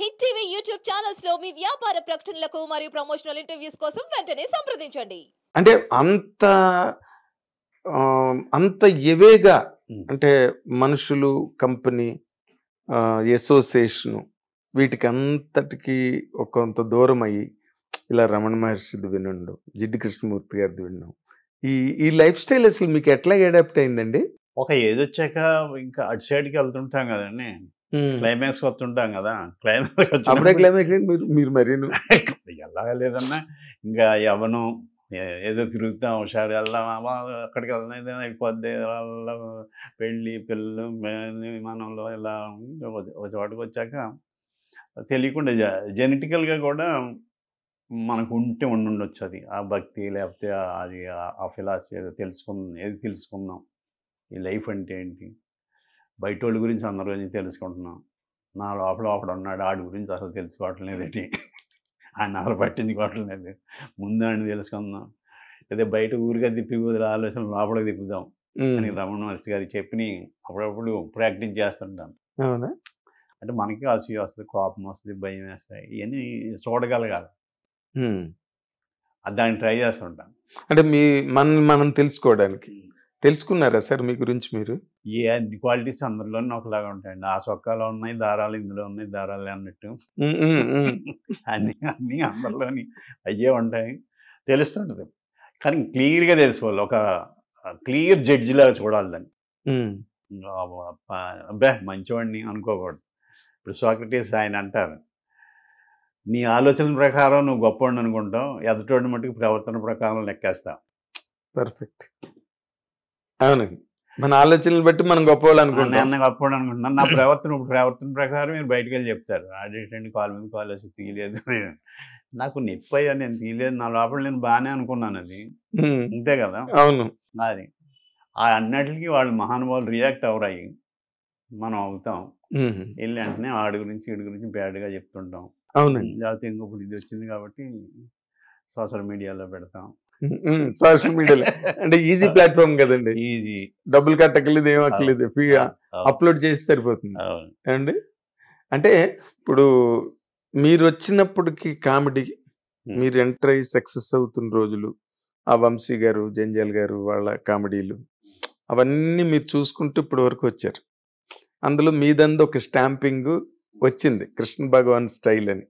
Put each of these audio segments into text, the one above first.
hit TV YouTube channels లో మీ వ్యాపార ప్రకటనలకు మరియు ప్రమోషనల్ ఇంటర్వ్యూస్ కోసం వెంటనే సంప్రదించండి అంటే అంత అంత ఎవేగా అంటే మనుషులు కంపెనీ అసోసియేషను వీటికి అంతటికి కొంత దూరం అయ్యి ఇలా రమణ మహర్షిది వినండు జిడ్డు కృష్ణమూర్తి గారిది విన్నాం ఈ ఈ లైఫ్ స్టైల్ అసలు మీకు ఎట్లా అడాప్ట్ అయిందండి ఒక ఏజ్ వచ్చాక ఇంకా అటు సైడ్కి వెళ్తుంటాం కదండి క్లైమాక్స్ వస్తుంటాం కదా క్లైమాక్స్ అప్పుడే క్లైమాక్స్ మీరు మరి ఎలాగ లేదన్నా ఇంకా ఎవను ఏదో తిరుగుతాం ఒకసారి వెళ్దాం అక్కడికి వెళ్ళినా అయిపోద్ది పెళ్ళి పిల్లలు విమానంలో ఇలా ఒక చోటకు వచ్చాక తెలియకుండా జెనెటికల్గా కూడా మనకు ఉంటే ఉండుండొచ్చు అది ఆ భక్తి లేకపోతే అది ఆ ఫిలాసఫీ ఏదో తెలుసుకుందాం ఏది తెలుసుకుందాం ఈ లైఫ్ అంటే ఏంటి బయట వాళ్ళ గురించి అందరి గురించి తెలుసుకుంటున్నాం నా లోపల ఒకడు ఉన్నాడు ఆడి గురించి అసలు తెలుసుకోవట్లేదు ఏంటి ఆయన అసలు పట్టించుకోవట్లేదు ముందు ఆయన తెలుసుకుందాం అదే బయట ఊరిగా తిప్పి ఆలోచన లోపలికి తిప్పుదాం అని రమణ మహర్షి గారు చెప్పి అప్పుడప్పుడు ప్రాక్టీస్ చేస్తుంటాను అంటే మనకి అసూయ వస్తుంది కోపం వస్తుంది భయం వేస్తాయి ఇవన్నీ చూడగలగాలి దాన్ని ట్రై చేస్తుంటాను అంటే మీ మనం మనం తెలుసుకోవడానికి తెలుసుకున్నారా సార్ మీ గురించి మీరు ఏ అన్ని క్వాలిటీస్ అందరిలోనే ఒకలాగా ఉంటాయండి ఆ సొక్కాలో ఉన్నాయి దారాలు ఇందులో ఉన్నాయి దారాలు అన్నట్టు అన్ని అన్నీ అందరిలోని అయ్యే ఉంటాయి తెలుస్తుంటుంది కానీ క్లియర్గా తెలుసుకోవాలి ఒక క్లియర్ లాగా చూడాలి దాన్ని అబ్బే మంచివాడిని అనుకోకూడదు ఇప్పుడు సోక్రటీస్ ఆయన అంటారు నీ ఆలోచన ప్రకారం నువ్వు గొప్పవాడిని అనుకుంటావు ఎదుటోడిని మట్టుకు ప్రవర్తన ప్రకారం లెక్కేస్తావు పర్ఫెక్ట్ అవును మన ఆలోచనలు బట్టి మనం గొప్పవాళ్ళు అనుకుంటున్నాం నేను గొప్పవాడు అనుకుంటున్నాను నా ప్రవర్తన ప్రవర్తన ప్రకారం మీరు బయటకు వెళ్ళి చెప్తారు అడిటండి కాల్ మీద కాల్ వేసి తీయలేదు నాకు నొప్పి అని నేను తీయలేదు నా లోపల నేను బాగానే అనుకున్నాను అది అంతే కదా అవును అది ఆ అన్నిటికీ వాళ్ళు మహానుభావులు రియాక్ట్ అవరాయి మనం అవుతాం వెళ్ళి వెంటనే వాడి గురించి వీడి గురించి బ్యాడ్గా చెప్తుంటాం అవునండి లేకపోతే ఇంకొకటి ఇది వచ్చింది కాబట్టి సోషల్ మీడియాలో పెడతాం సోషల్ మీడియాలో అంటే ఈజీ ప్లాట్ఫామ్ కదండి ఈజీ డబ్బులు కట్టక్కర్లేదు ఏం అక్కర్లేదు ఫ్రీగా అప్లోడ్ చేసి సరిపోతుంది అండి అంటే ఇప్పుడు మీరు వచ్చినప్పటికీ కామెడీ మీరు ఎంటర్ అయ్యి సక్సెస్ అవుతున్న రోజులు ఆ వంశీ గారు జంజాల్ గారు వాళ్ళ కామెడీలు అవన్నీ మీరు చూసుకుంటూ ఇప్పటి వరకు వచ్చారు అందులో మీదందు ఒక స్టాంపింగ్ వచ్చింది కృష్ణ భగవాన్ స్టైల్ అని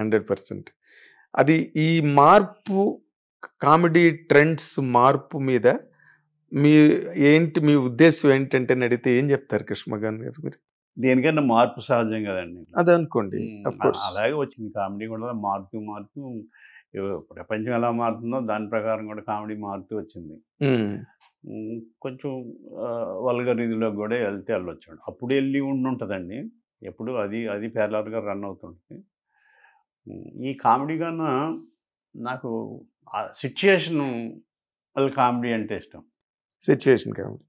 హండ్రెడ్ పర్సెంట్ అది ఈ మార్పు కామెడీ ట్రెండ్స్ మార్పు మీద మీ ఏంటి మీ ఉద్దేశం ఏంటంటే అడిగితే ఏం చెప్తారు కృష్ణగాన్ గారు మీరు దేనికన్నా మార్పు సహజం కదండి అది అనుకోండి అలాగే వచ్చింది కామెడీ కూడా మార్పు మార్పు ప్రపంచం ఎలా మారుతుందో దాని ప్రకారం కూడా కామెడీ మారుతూ వచ్చింది కొంచెం వల్గర్ రీతిలో కూడా వెళ్తే వెళ్ళొచ్చు అప్పుడు వెళ్ళి ఉంటుందండి ఎప్పుడు అది అది పేర్లర్గా రన్ అవుతుంటుంది ఈ కామెడీ కన్నా నాకు వాళ్ళ కామెడీ అంటే ఇష్టం సిచ్యుయేషన్ కామెడీ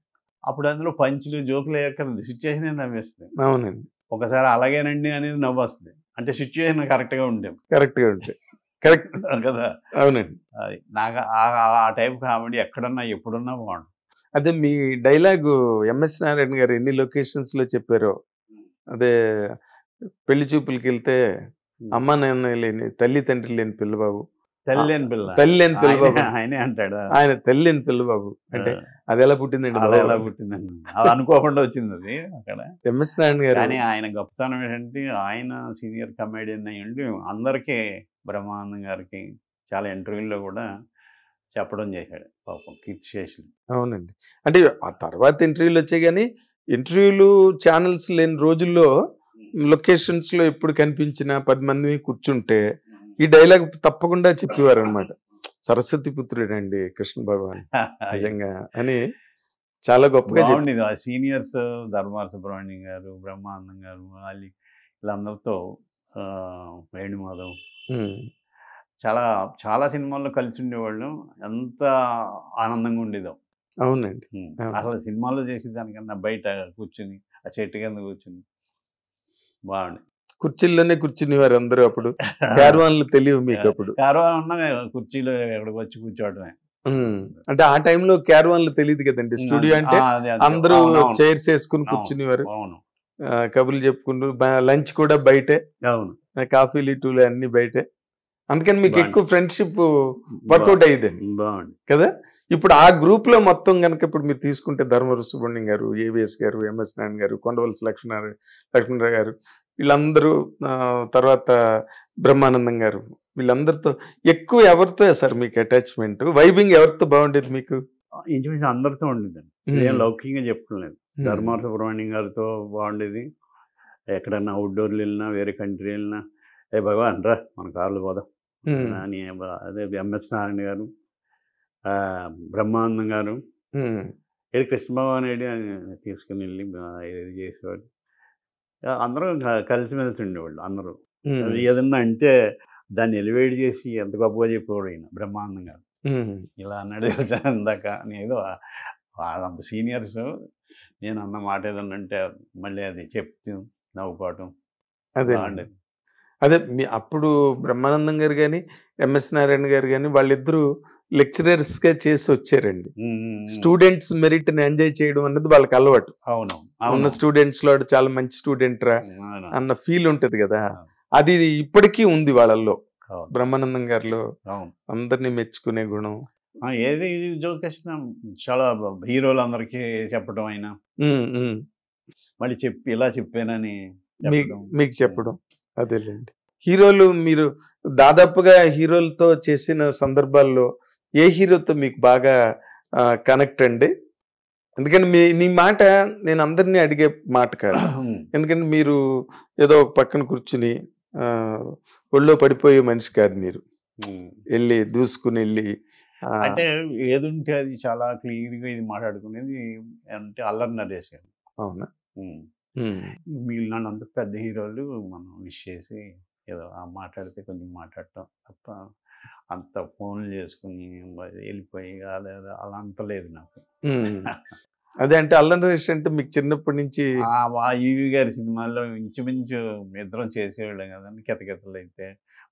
అప్పుడు అందులో పంచులు జోకులు వేయక్కర్లేదు సిచ్యుయేషనే నవ్వేస్తుంది అవునండి ఒకసారి అలాగేనండి అనేది నవ్వు వస్తుంది అంటే సిచ్యుయేషన్ కరెక్ట్గా ఉండే కరెక్ట్గా ఉంటే కరెక్ట్ కదా అవునండి అది నాకు ఆ టైప్ కామెడీ ఎక్కడున్నా ఎప్పుడున్నా బాగుంటుంది అదే మీ డైలాగు ఎంఎస్ నారాయణ గారు ఎన్ని లొకేషన్స్లో చెప్పారో అదే పెళ్లి చూపులకి వెళ్తే అమ్మ నాన్న లేని తల్లి తండ్రి లేని పిల్లబాబు తెల్లేని పిల్ల తెల్లేని పిల్లబాబు ఆయనే అంటాడు ఆయన పిల్ల పిల్లబాబు అంటే అది ఎలా పుట్టిందండి అది ఎలా పుట్టిందండి అది అనుకోకుండా వచ్చింది అది అక్కడ ఎంఎస్ నారాయణ గారు కానీ ఆయన గొప్పతనం ఏంటంటే ఆయన సీనియర్ కమేడియన్ అయ్యండి అందరికీ బ్రహ్మానందం గారికి చాలా ఇంటర్వ్యూల్లో కూడా చెప్పడం చేశాడు పాపం కీర్తి చేసి అవునండి అంటే ఆ తర్వాత ఇంటర్వ్యూలు వచ్చాయి కానీ ఇంటర్వ్యూలు ఛానల్స్ లేని రోజుల్లో లొకేషన్స్లో ఎప్పుడు కనిపించినా పది మంది కూర్చుంటే ఈ డైలాగ్ తప్పకుండా చెప్పేవారు అనమాట సరస్వతి పుత్రుడండి కృష్ణ భగవాన్ నిజంగా అని చాలా గొప్పగా చెప్పింది ఆ సీనియర్స్ ధర్మార సుబ్రహ్మణ్యం గారు బ్రహ్మానందం గారు అల్లి వీళ్ళందరితో వేణుమాధవ్ చాలా చాలా సినిమాల్లో కలిసి ఉండేవాళ్ళం ఎంత ఆనందంగా ఉండేదో అవునండి అసలు సినిమాల్లో చేసేదానికన్నా బయట కూర్చుని ఆ చెట్టు కింద కూర్చుని బాగుండే కుర్చీల్లోనే వారు అందరూ అప్పుడు క్యారవాన్లు తెలియవు మీకు అప్పుడు కార్వాన్ ఉన్నామే కుర్చీలో ఎక్కడికి వచ్చి కూర్చోవడమే అంటే ఆ టైంలో క్యారవాన్లు తెలియదు కదండి స్టూడియో అంటే అందరూ చైర్స్ వేసుకుని వారు కబుర్లు చెప్పుకుంటూ లంచ్ కూడా బయటే అవును కాఫీలు టూలు అన్ని బయటే అందుకని మీకు ఎక్కువ ఫ్రెండ్షిప్ వర్కౌట్ అయ్యేదండి బాగుంది కదా ఇప్పుడు ఆ గ్రూప్ లో మొత్తం కనుక ఇప్పుడు మీరు తీసుకుంటే ధర్మవర సుబ్రహ్మణ్యం గారు ఏవిఎస్ గారు ఎంఎస్ నాయన్ గారు కొండవలసి లక్ష్మణారాయణ లక్ష్మణరావు గారు వీళ్ళందరూ తర్వాత బ్రహ్మానందం గారు వీళ్ళందరితో ఎక్కువ ఎవరితో సార్ మీకు అటాచ్మెంట్ వైబింగ్ ఎవరితో బాగుండేది మీకు ఇంచుమించు అందరితో ఉండేదండి నేను లౌకికంగా చెప్పుకోలేదు ధర్మార్థ సుబ్రహ్మణ్యం గారితో బాగుండేది ఎక్కడన్నా అవుట్డోర్లు వెళ్ళినా వేరే కంట్రీ వెళ్ళినా ఏ భగవాన్ రా మన కార్లు పోదాం అని అదే ఎంఎస్ నారాయణ గారు బ్రహ్మానందం గారు ఏడు భగవాన్ రెడ్డి తీసుకుని వెళ్ళి ఇది చేసేవాడు అందరం కలిసిమెలిసి ఉండేవాళ్ళు అందరూ ఏదన్నా అంటే దాన్ని ఎలివేట్ చేసి ఎంత గొప్పగా చెప్పేవాడు ఆయన బ్రహ్మాండంగా ఇలా అన్నాడు ఇందాక నేను అంత సీనియర్స్ నేను అన్న మాట ఏదన్నా అంటే మళ్ళీ అది చెప్తూ నవ్వుకోవటం అదే అదే అప్పుడు బ్రహ్మానందం గారు కానీ ఎంఎస్ నారాయణ గారు కానీ వాళ్ళిద్దరూ లెక్చరర్స్ గా చేసి వచ్చారండి స్టూడెంట్స్ మెరిట్ ని ఎంజాయ్ చేయడం అనేది వాళ్ళకి అలవాటు అవును స్టూడెంట్స్ లో చాలా మంచి స్టూడెంట్ రా అన్న ఫీల్ ఉంటది కదా అది ఇప్పటికీ ఉంది వాళ్ళల్లో బ్రహ్మానందం గారిలో అందరినీ మెచ్చుకునే గుణం ఏది జోక్ చాలా హీరోలు అందరికి చెప్పడం అయినా మళ్ళీ చెప్పి ఇలా చెప్పానని మీకు చెప్పడం అదేలేండి హీరోలు మీరు దాదాపుగా హీరోలతో చేసిన సందర్భాల్లో ఏ హీరోతో మీకు బాగా కనెక్ట్ అండి ఎందుకంటే మీ నీ మాట నేను అందరినీ అడిగే మాట కాదు ఎందుకంటే మీరు ఏదో ఒక పక్కన కూర్చుని ఒళ్ళో పడిపోయే మనిషి కాదు మీరు వెళ్ళి దూసుకుని వెళ్ళి అంటే ఏదుంటే అది చాలా క్లియర్గా ఇది మాట్లాడుకునేది అంటే అల్లరి నరేష్ గారు అవునా నన్ను అంత పెద్ద హీరోలు మనం విష్ చేసి ఏదో మాట్లాడితే కొంచెం మాట్లాడటం తప్ప అంత ఫోన్లు చేసుకుని వెళ్ళిపోయి కాలేదు అలా లేదు నాకు అదే అంటే అల్లం రేష్ అంటే మీకు చిన్నప్పటి నుంచి ఈవి గారి సినిమాల్లో ఇంచుమించు ఇద్దరం చేసేవాళ్ళం కదండి కితకితలు అయితే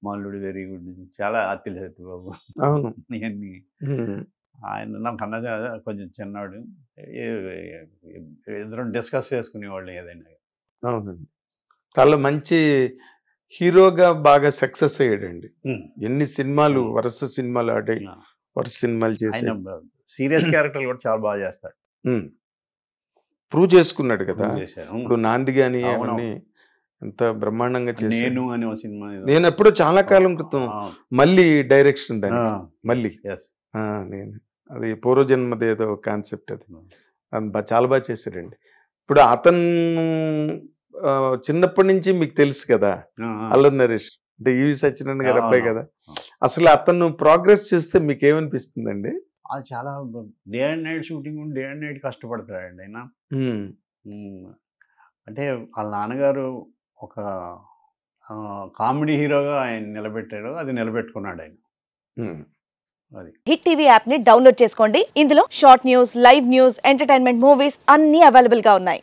మల్లుడు వెరీ గుడ్ చాలా అతిలి బాబు అవును ఇవన్నీ ఆయన నాకు అన్న కొంచెం చిన్నవాడు ఇద్దరం డిస్కస్ చేసుకునేవాళ్ళు ఏదైనా అవునండి చాలా మంచి హీరోగా బాగా సక్సెస్ అయ్యాడండి ఎన్ని సినిమాలు వరుస సినిమాలు ఆడే వరుస సినిమాలు చేసి సీరియస్ క్యారెక్టర్ కూడా చాలా బాగా చేస్తాడు ప్రూవ్ చేసుకున్నాడు కదా ఇప్పుడు నాంది గాని అవన్నీ ఎంత బ్రహ్మాండంగా చేశాను అని సినిమా నేను ఎప్పుడో చాలా కాలం క్రితం మళ్ళీ డైరెక్షన్ దాన్ని మళ్ళీ నేను అది పూర్వజన్మదేదో కాన్సెప్ట్ అది చాలా బాగా చేశాడండి ఇప్పుడు అతను చిన్నప్పటి నుంచి మీకు తెలుసు కదా అల్లు నరేష్ అంటే ఈవి సత్యనారాయణ గారు అబ్బాయి కదా అసలు అతను ప్రోగ్రెస్ చూస్తే మీకు ఏమనిపిస్తుందండి అది చాలా day and night shooting day and night కష్టపడతాడండి ఆయన అంటే వాళ్ళ నాన్నగారు ఒక కామెడీ హీరోగా ఆయన నిలబెట్టాడు అది నిలబెట్టుకున్నాడు ఆయన హిట్ టీవీ యాప్ ని డౌన్లోడ్ చేసుకోండి ఇందులో short news live news entertainment movies అన్ని అవైలబుల్ గా ఉన్నాయి